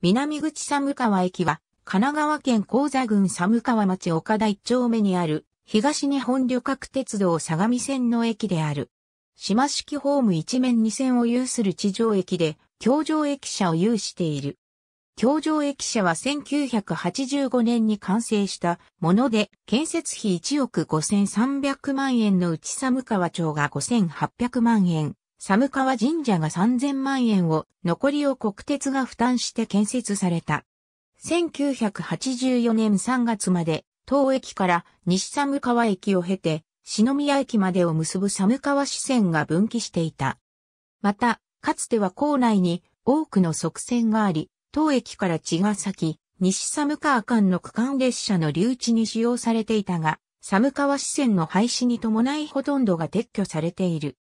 南口寒川駅は、神奈川県高座郡寒川町岡田一丁目にある、東日本旅客鉄道相模線の駅である。島式ホーム一面二線を有する地上駅で、京上駅舎を有している。京上駅舎は1985年に完成したもので、建設費1億5300万円のうち寒川町が5800万円、寒川神社が3000万円を、残りを国鉄が負担して建設された。1984年3月まで、当駅から西寒川駅を経て、篠宮駅までを結ぶ寒川支線が分岐していた。また、かつては校内に多くの側線があり、当駅から茅ヶ崎、西寒川間の区間列車の留置に使用されていたが、寒川支線の廃止に伴いほとんどが撤去されている。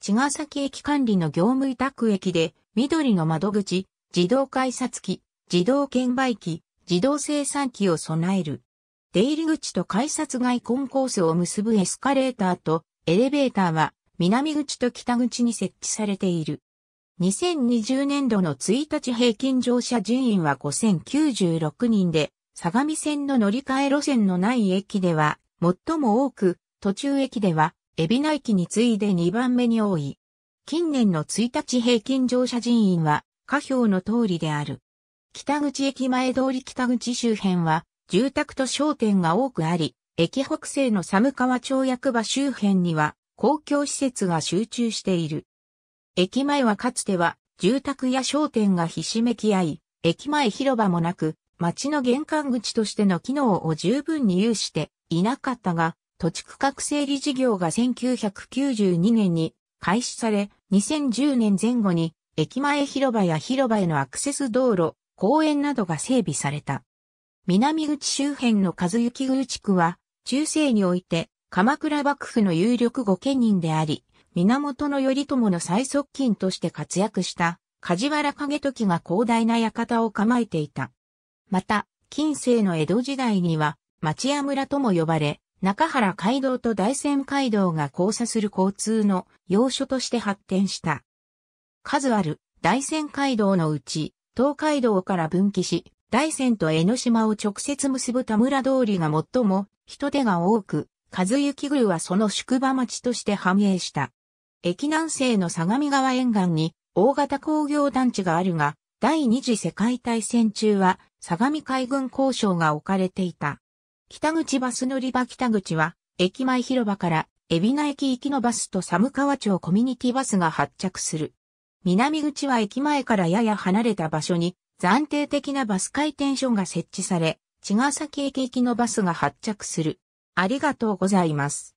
茅ヶ崎駅管理の業務委託駅で、緑の窓口、自動改札機、自動券売機、自動生産機を備える。出入り口と改札外コンコースを結ぶエスカレーターとエレベーターは南口と北口に設置されている。2020年度の1日平均乗車人員は5096人で、相模線の乗り換え路線のない駅では最も多く、途中駅では海老名駅に次いで2番目に多い。近年の1日平均乗車人員は、下表の通りである。北口駅前通り北口周辺は、住宅と商店が多くあり、駅北西の寒川町役場周辺には、公共施設が集中している。駅前はかつては、住宅や商店がひしめき合い、駅前広場もなく、町の玄関口としての機能を十分に有していなかったが、土地区画整理事業が1992年に開始され、2010年前後に駅前広場や広場へのアクセス道路、公園などが整備された。南口周辺の和幸宮地区は、中世において鎌倉幕府の有力御家人であり、源頼朝の最側近として活躍した梶原景時が広大な館を構えていた。また、近世の江戸時代には町屋村とも呼ばれ、中原街道と大仙街道が交差する交通の要所として発展した。数ある大仙街道のうち、東海道から分岐し、大仙と江ノ島を直接結ぶ田村通りが最も人手が多く、和幸宮はその宿場町として繁栄した。駅南西の相模川沿岸に大型工業団地があるが、第二次世界大戦中は相模海軍交渉が置かれていた。北口バス乗り場北口は、駅前広場から、海老名駅行きのバスと寒川町コミュニティバスが発着する。南口は駅前からやや離れた場所に、暫定的なバス回転所が設置され、茅ヶ崎駅行きのバスが発着する。ありがとうございます。